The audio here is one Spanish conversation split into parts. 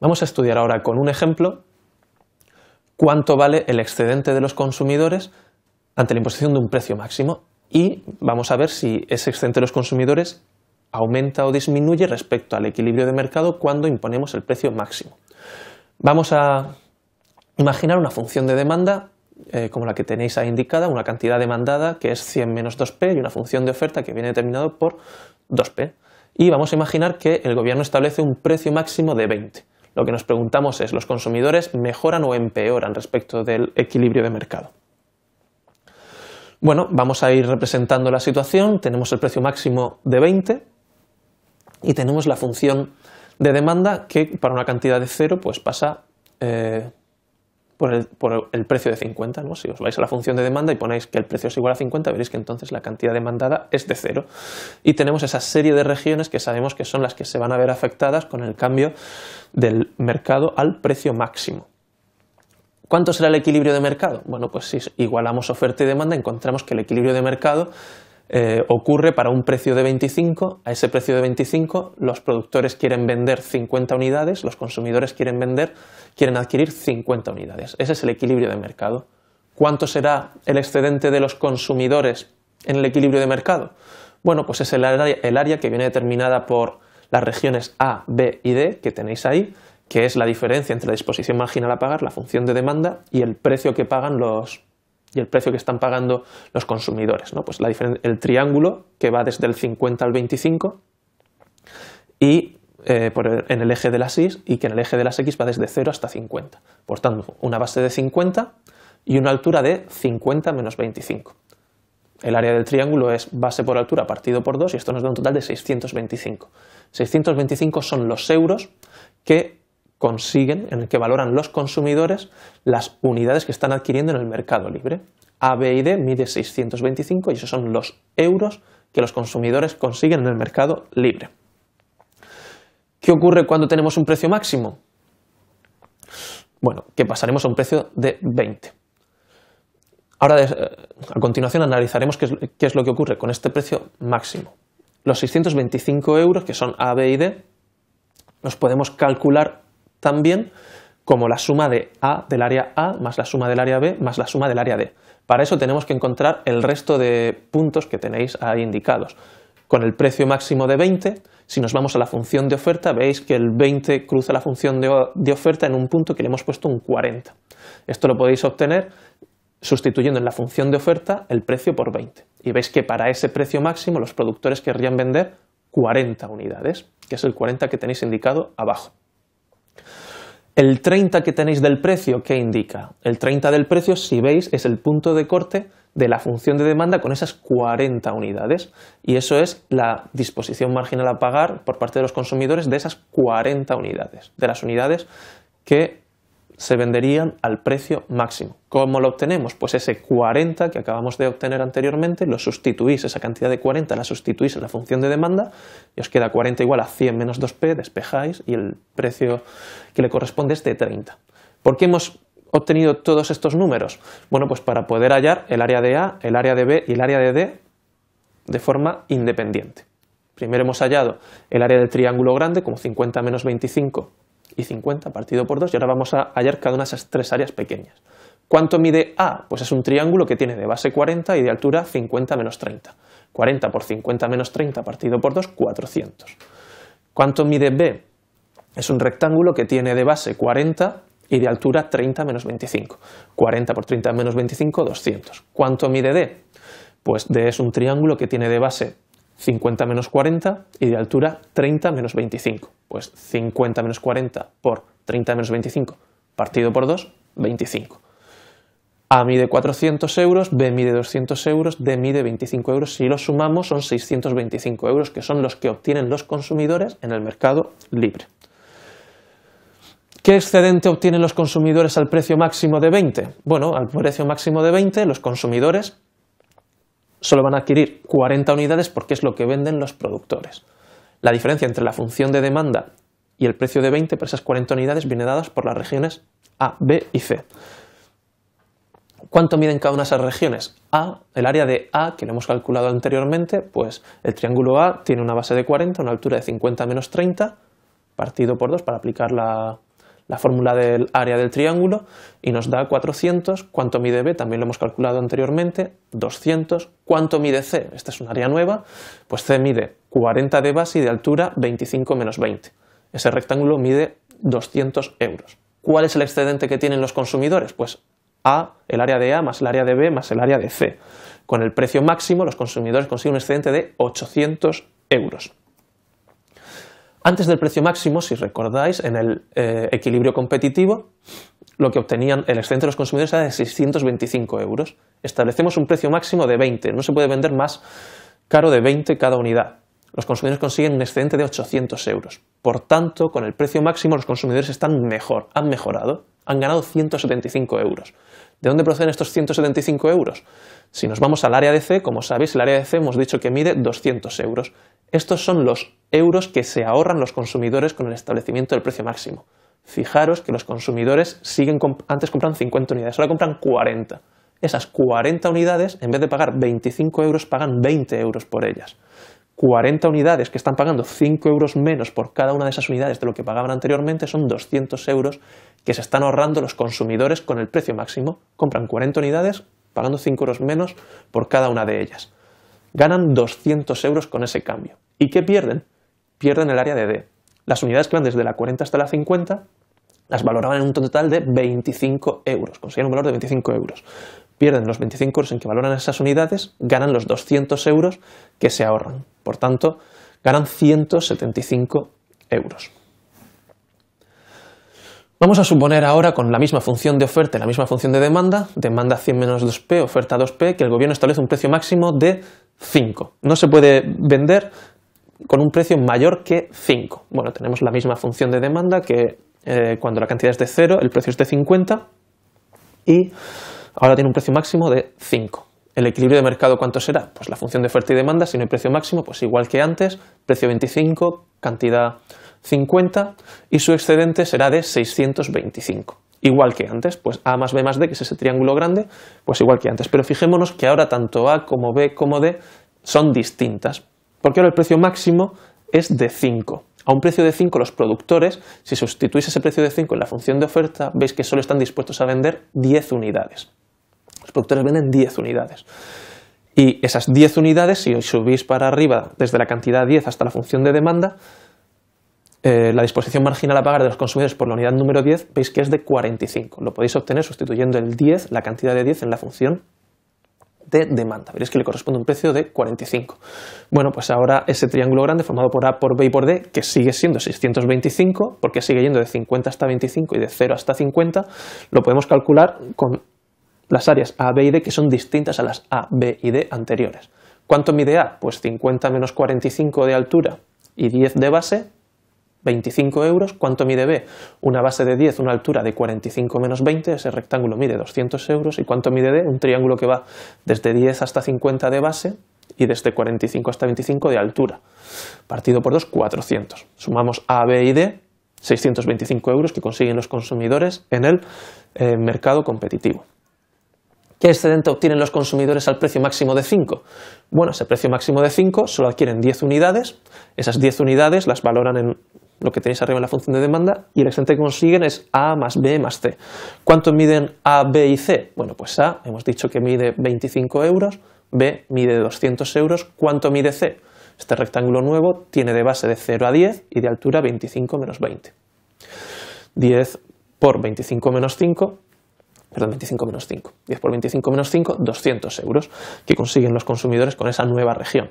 Vamos a estudiar ahora con un ejemplo cuánto vale el excedente de los consumidores ante la imposición de un precio máximo y vamos a ver si ese excedente de los consumidores aumenta o disminuye respecto al equilibrio de mercado cuando imponemos el precio máximo. Vamos a imaginar una función de demanda eh, como la que tenéis ahí indicada, una cantidad demandada que es 100 menos 2p y una función de oferta que viene determinado por 2p. Y vamos a imaginar que el gobierno establece un precio máximo de 20. Lo que nos preguntamos es, ¿los consumidores mejoran o empeoran respecto del equilibrio de mercado? Bueno, vamos a ir representando la situación, tenemos el precio máximo de 20 y tenemos la función de demanda que para una cantidad de cero pues pasa eh, por el, precio de 50. ¿no? Si os vais a la función de demanda y ponéis que el precio es igual a 50, veréis que entonces la cantidad demandada es de cero. Y tenemos esa serie de regiones que sabemos que son las que se van a ver afectadas con el cambio del mercado al precio máximo. ¿Cuánto será el equilibrio de mercado? Bueno, pues si igualamos oferta y demanda, encontramos que el equilibrio de mercado eh, ocurre para un precio de 25, a ese precio de 25 los productores quieren vender 50 unidades, los consumidores quieren vender, quieren adquirir 50 unidades. Ese es el equilibrio de mercado. ¿Cuánto será el excedente de los consumidores en el equilibrio de mercado? Bueno, pues es el área, el área que viene determinada por las regiones A, B y D que tenéis ahí, que es la diferencia entre la disposición marginal a pagar, la función de demanda y el precio que pagan los y el precio que están pagando los consumidores. ¿no? Pues la el triángulo que va desde el 50 al 25 y eh, en el eje de las Y y que en el eje de las X va desde 0 hasta 50. Por tanto, una base de 50 y una altura de 50 menos 25. El área del triángulo es base por altura partido por 2 y esto nos da un total de 625. 625 son los euros que consiguen, en el que valoran los consumidores las unidades que están adquiriendo en el mercado libre. A, B y D mide 625 y esos son los euros que los consumidores consiguen en el mercado libre. ¿Qué ocurre cuando tenemos un precio máximo? Bueno, que pasaremos a un precio de 20. Ahora, eh, a continuación, analizaremos qué es lo que ocurre con este precio máximo. Los 625 euros, que son A, B y D, los podemos calcular también como la suma de A del área A más la suma del área B más la suma del área D. Para eso tenemos que encontrar el resto de puntos que tenéis ahí indicados. Con el precio máximo de 20, si nos vamos a la función de oferta, veis que el 20 cruza la función de, oferta en un punto que le hemos puesto un 40. Esto lo podéis obtener sustituyendo en la función de oferta el precio por 20. Y veis que para ese precio máximo los productores querrían vender 40 unidades, que es el 40 que tenéis indicado abajo. El 30 que tenéis del precio, ¿qué indica? El 30 del precio, si veis, es el punto de corte de la función de demanda con esas 40 unidades. Y eso es la disposición marginal a pagar por parte de los consumidores de esas 40 unidades, de las unidades que se venderían al precio máximo. ¿Cómo lo obtenemos? Pues ese 40 que acabamos de obtener anteriormente, lo sustituís, esa cantidad de 40 la sustituís en la función de demanda y os queda 40 igual a 100 menos 2p, despejáis y el precio que le corresponde es de 30. ¿Por qué hemos obtenido todos estos números? Bueno, pues para poder hallar el área de A, el área de B y el área de D de forma independiente. Primero hemos hallado el área del triángulo grande como 50 menos 25 y 50 partido por 2 y ahora vamos a hallar cada una de esas tres áreas pequeñas. ¿Cuánto mide A? Pues es un triángulo que tiene de base 40 y de altura 50 menos 30. 40 por 50 menos 30 partido por 2, 400. ¿Cuánto mide B? Es un rectángulo que tiene de base 40 y de altura 30 menos 25. 40 por 30 menos 25, 200. ¿Cuánto mide D? Pues D es un triángulo que tiene de base 50 menos 40 y de altura 30 menos 25. Pues 50 menos 40 por 30 menos 25 partido por 2, 25. A mide 400 euros, B mide 200 euros, D mide 25 euros. Si lo sumamos son 625 euros, que son los que obtienen los consumidores en el mercado libre. ¿Qué excedente obtienen los consumidores al precio máximo de 20? Bueno, al precio máximo de 20 los consumidores solo van a adquirir 40 unidades porque es lo que venden los productores. La diferencia entre la función de demanda y el precio de 20 por pues esas 40 unidades viene dada por las regiones A, B y C. ¿Cuánto miden cada una de esas regiones? A, el área de A que lo hemos calculado anteriormente, pues el triángulo A tiene una base de 40, una altura de 50 menos 30, partido por 2 para aplicar la, la fórmula del área del triángulo y nos da 400. ¿Cuánto mide B? También lo hemos calculado anteriormente, 200. ¿Cuánto mide C? Esta es un área nueva, pues C mide 40 de base y de altura 25 menos 20. Ese rectángulo mide 200 euros. ¿Cuál es el excedente que tienen los consumidores? Pues A, el área de A más el área de B más el área de C. Con el precio máximo los consumidores consiguen un excedente de 800 euros antes del precio máximo, si recordáis, en el eh, equilibrio competitivo, lo que obtenían el excedente de los consumidores era de 625 euros. Establecemos un precio máximo de 20, no se puede vender más caro de 20 cada unidad. Los consumidores consiguen un excedente de 800 euros. Por tanto, con el precio máximo los consumidores están mejor, han mejorado, han ganado 175 euros. ¿De dónde proceden estos 175 euros? Si nos vamos al área de C, como sabéis, el área de C hemos dicho que mide 200 euros. Estos son los euros que se ahorran los consumidores con el establecimiento del precio máximo. Fijaros que los consumidores siguen antes compran 50 unidades, ahora compran 40. Esas 40 unidades, en vez de pagar 25 euros, pagan 20 euros por ellas. 40 unidades que están pagando 5 euros menos por cada una de esas unidades de lo que pagaban anteriormente, son 200 euros que se están ahorrando los consumidores con el precio máximo. Compran 40 unidades pagando 5 euros menos por cada una de ellas. Ganan 200 euros con ese cambio. ¿Y qué pierden? Pierden el área de D. Las unidades que van desde la 40 hasta la 50 las valoraban en un total de 25 euros, consiguen un valor de 25 euros pierden los 25 euros en que valoran esas unidades, ganan los 200 euros que se ahorran. Por tanto, ganan 175 euros. Vamos a suponer ahora con la misma función de oferta y la misma función de demanda, demanda 100 menos 2p, oferta 2p, que el gobierno establece un precio máximo de 5. No se puede vender con un precio mayor que 5. Bueno, tenemos la misma función de demanda que eh, cuando la cantidad es de 0, el precio es de 50 y ahora tiene un precio máximo de 5. ¿El equilibrio de mercado cuánto será? Pues la función de oferta y demanda, si no hay precio máximo, pues igual que antes, precio 25, cantidad 50 y su excedente será de 625. Igual que antes, pues A más B más D, que es ese triángulo grande, pues igual que antes. Pero fijémonos que ahora tanto A como B como D son distintas, porque ahora el precio máximo es de 5 a un precio de 5 los productores, si sustituís ese precio de 5 en la función de oferta, veis que solo están dispuestos a vender 10 unidades. Los productores venden 10 unidades. Y esas 10 unidades, si os subís para arriba desde la cantidad 10 hasta la función de demanda, eh, la disposición marginal a pagar de los consumidores por la unidad número 10, veis que es de 45. Lo podéis obtener sustituyendo el 10, la cantidad de 10, en la función de demanda. Veréis que le corresponde un precio de 45. Bueno, pues ahora ese triángulo grande formado por A, por B y por D, que sigue siendo 625, porque sigue yendo de 50 hasta 25 y de 0 hasta 50, lo podemos calcular con las áreas A, B y D que son distintas a las A, B y D anteriores. ¿Cuánto mide A? Pues 50 menos 45 de altura y 10 de base 25 euros. ¿Cuánto mide B? Una base de 10, una altura de 45 menos 20, ese rectángulo mide 200 euros. ¿Y cuánto mide D? Un triángulo que va desde 10 hasta 50 de base y desde 45 hasta 25 de altura. Partido por 2, 400. Sumamos A, B y D, 625 euros que consiguen los consumidores en el eh, mercado competitivo. ¿Qué excedente obtienen los consumidores al precio máximo de 5? Bueno, ese precio máximo de 5 solo adquieren 10 unidades. Esas 10 unidades las valoran en lo que tenéis arriba en la función de demanda, y el excedente que consiguen es A más B más C. ¿Cuánto miden A, B y C? Bueno, pues A hemos dicho que mide 25 euros, B mide 200 euros, ¿cuánto mide C? Este rectángulo nuevo tiene de base de 0 a 10 y de altura 25 menos 20. 10 por 25 menos 5, perdón, 25 menos 5. 10 por 25 menos 5, 200 euros que consiguen los consumidores con esa nueva región.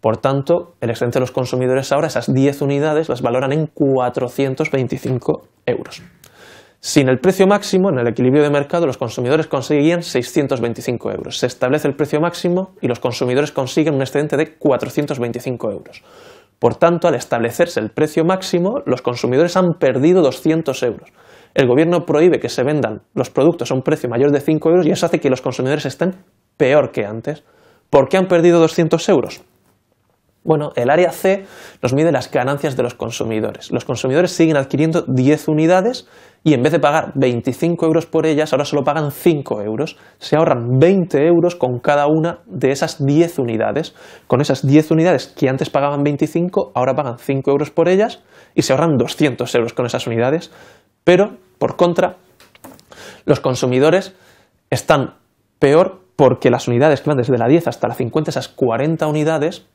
Por tanto, el excedente de los consumidores ahora, esas 10 unidades, las valoran en 425 euros. Sin el precio máximo, en el equilibrio de mercado, los consumidores conseguían 625 euros. Se establece el precio máximo y los consumidores consiguen un excedente de 425 euros. Por tanto, al establecerse el precio máximo, los consumidores han perdido 200 euros. El gobierno prohíbe que se vendan los productos a un precio mayor de 5 euros y eso hace que los consumidores estén peor que antes. ¿Por qué han perdido 200 euros? Bueno, el área C nos mide las ganancias de los consumidores. Los consumidores siguen adquiriendo 10 unidades y en vez de pagar 25 euros por ellas, ahora solo pagan 5 euros. Se ahorran 20 euros con cada una de esas 10 unidades. Con esas 10 unidades que antes pagaban 25, ahora pagan 5 euros por ellas y se ahorran 200 euros con esas unidades. Pero, por contra, los consumidores están peor porque las unidades que van desde la 10 hasta la 50, esas 40 unidades,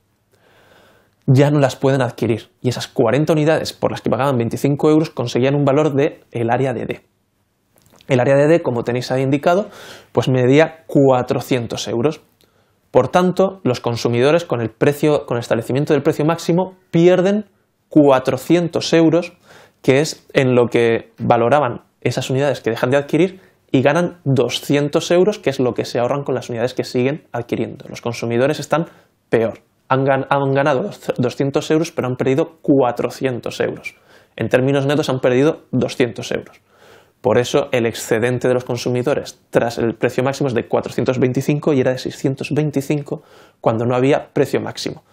ya no las pueden adquirir. Y esas 40 unidades por las que pagaban 25 euros conseguían un valor de el área de D. El área de D, como tenéis ahí indicado, pues medía 400 euros. Por tanto, los consumidores con el, precio, con el establecimiento del precio máximo pierden 400 euros, que es en lo que valoraban esas unidades que dejan de adquirir, y ganan 200 euros, que es lo que se ahorran con las unidades que siguen adquiriendo. Los consumidores están peor han, ganado 200 euros, pero han perdido 400 euros. En términos netos han perdido 200 euros. Por eso el excedente de los consumidores tras el precio máximo es de 425 y era de 625 cuando no había precio máximo.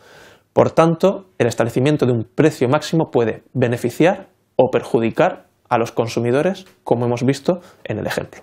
Por tanto, el establecimiento de un precio máximo puede beneficiar o perjudicar a los consumidores, como hemos visto en el ejemplo.